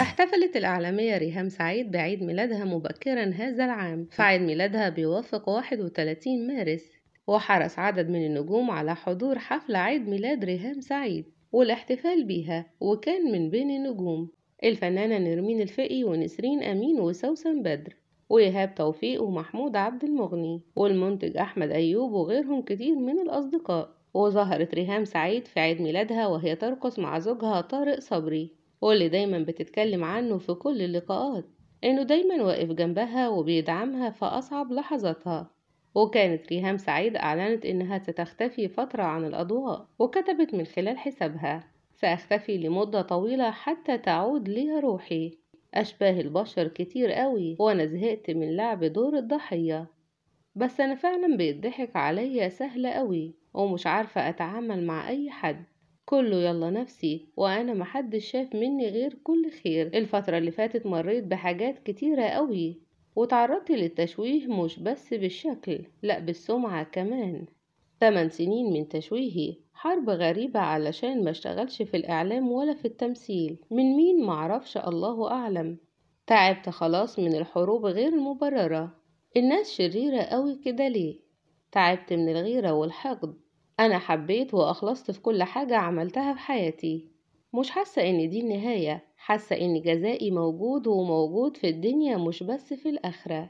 احتفلت الإعلامية ريهام سعيد بعيد ميلادها مبكرا هذا العام فعيد ميلادها بيوافق 31 مارس وحرص عدد من النجوم على حضور حفل عيد ميلاد ريهام سعيد والاحتفال بيها وكان من بين النجوم الفنانة نرمين الفقي ونسرين أمين وسوسن بدر وإيهاب توفيق ومحمود عبد المغني والمنتج أحمد أيوب وغيرهم كتير من الأصدقاء وظهرت ريهام سعيد في عيد ميلادها وهي ترقص مع زوجها طارق صبري واللي دايما بتتكلم عنه في كل اللقاءات انه دايما واقف جنبها وبيدعمها في اصعب لحظاتها وكانت ريهام سعيد اعلنت انها ستختفي فترة عن الاضواء وكتبت من خلال حسابها سأختفي لمدة طويلة حتى تعود لي روحي أشباه البشر كتير قوي وأنا زهقت من لعب دور الضحية بس أنا فعلا بيضحك عليا سهلة قوي ومش عارفة أتعامل مع أي حد كله يلا نفسي وأنا محدش شاف مني غير كل خير الفترة اللي فاتت مريت بحاجات كتيرة قوي وتعرضت للتشويه مش بس بالشكل لأ بالسمعة كمان تمن سنين من تشويهي حرب غريبة علشان ما اشتغلش في الإعلام ولا في التمثيل من مين معرفش الله أعلم تعبت خلاص من الحروب غير المبررة الناس شريرة قوي كده ليه تعبت من الغيرة والحقد أنا حبيت وأخلصت في كل حاجة عملتها في حياتي مش حاسة إن دي النهاية حاسة إن جزائي موجود وموجود في الدنيا مش بس في الآخرة